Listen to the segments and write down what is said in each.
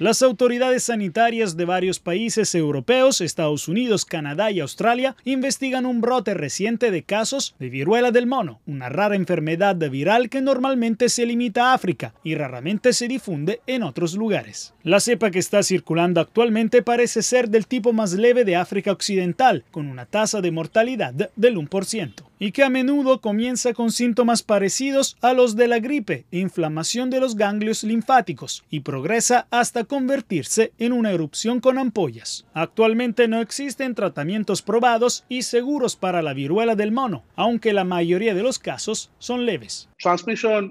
Las autoridades sanitarias de varios países europeos, Estados Unidos, Canadá y Australia investigan un brote reciente de casos de viruela del mono, una rara enfermedad viral que normalmente se limita a África y raramente se difunde en otros lugares. La cepa que está circulando actualmente parece ser del tipo más leve de África Occidental, con una tasa de mortalidad del 1% y que a menudo comienza con síntomas parecidos a los de la gripe, inflamación de los ganglios linfáticos y progresa hasta convertirse en una erupción con ampollas. Actualmente no existen tratamientos probados y seguros para la viruela del mono, aunque la mayoría de los casos son leves.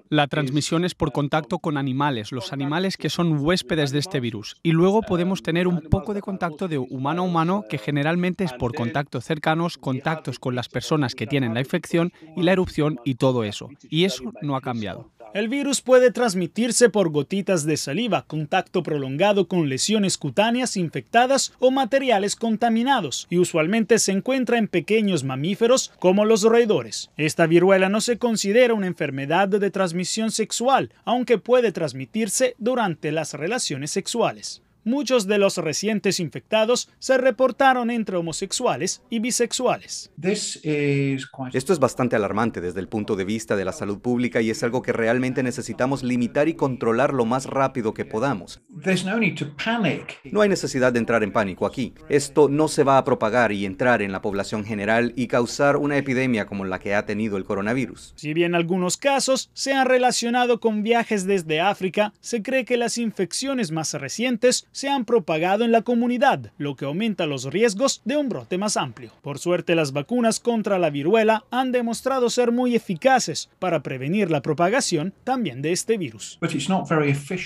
La transmisión es por contacto con animales, los animales que son huéspedes de este virus, y luego podemos tener un poco de contacto de humano a humano que generalmente es por contactos cercanos, contactos con las personas que tienen la infección y la erupción y todo eso. Y eso no ha cambiado. El virus puede transmitirse por gotitas de saliva, contacto prolongado con lesiones cutáneas infectadas o materiales contaminados y usualmente se encuentra en pequeños mamíferos como los roedores. Esta viruela no se considera una enfermedad de transmisión sexual, aunque puede transmitirse durante las relaciones sexuales. Muchos de los recientes infectados se reportaron entre homosexuales y bisexuales. Esto es bastante alarmante desde el punto de vista de la salud pública y es algo que realmente necesitamos limitar y controlar lo más rápido que podamos. No hay necesidad de entrar en pánico aquí. Esto no se va a propagar y entrar en la población general y causar una epidemia como la que ha tenido el coronavirus. Si bien algunos casos se han relacionado con viajes desde África, se cree que las infecciones más recientes se han propagado en la comunidad, lo que aumenta los riesgos de un brote más amplio. Por suerte, las vacunas contra la viruela han demostrado ser muy eficaces para prevenir la propagación también de este virus.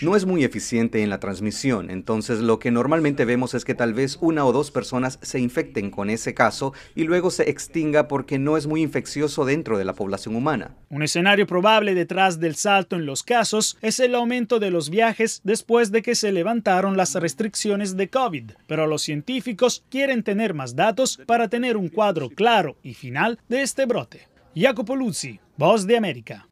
No es muy eficiente en la transmisión. Entonces lo que normalmente vemos es que tal vez una o dos personas se infecten con ese caso y luego se extinga porque no es muy infeccioso dentro de la población humana. Un escenario probable detrás del salto en los casos es el aumento de los viajes después de que se levantaron las restricciones de COVID, pero los científicos quieren tener más datos para tener un cuadro claro y final de este brote. Jacopo Luzzi, Voz de América.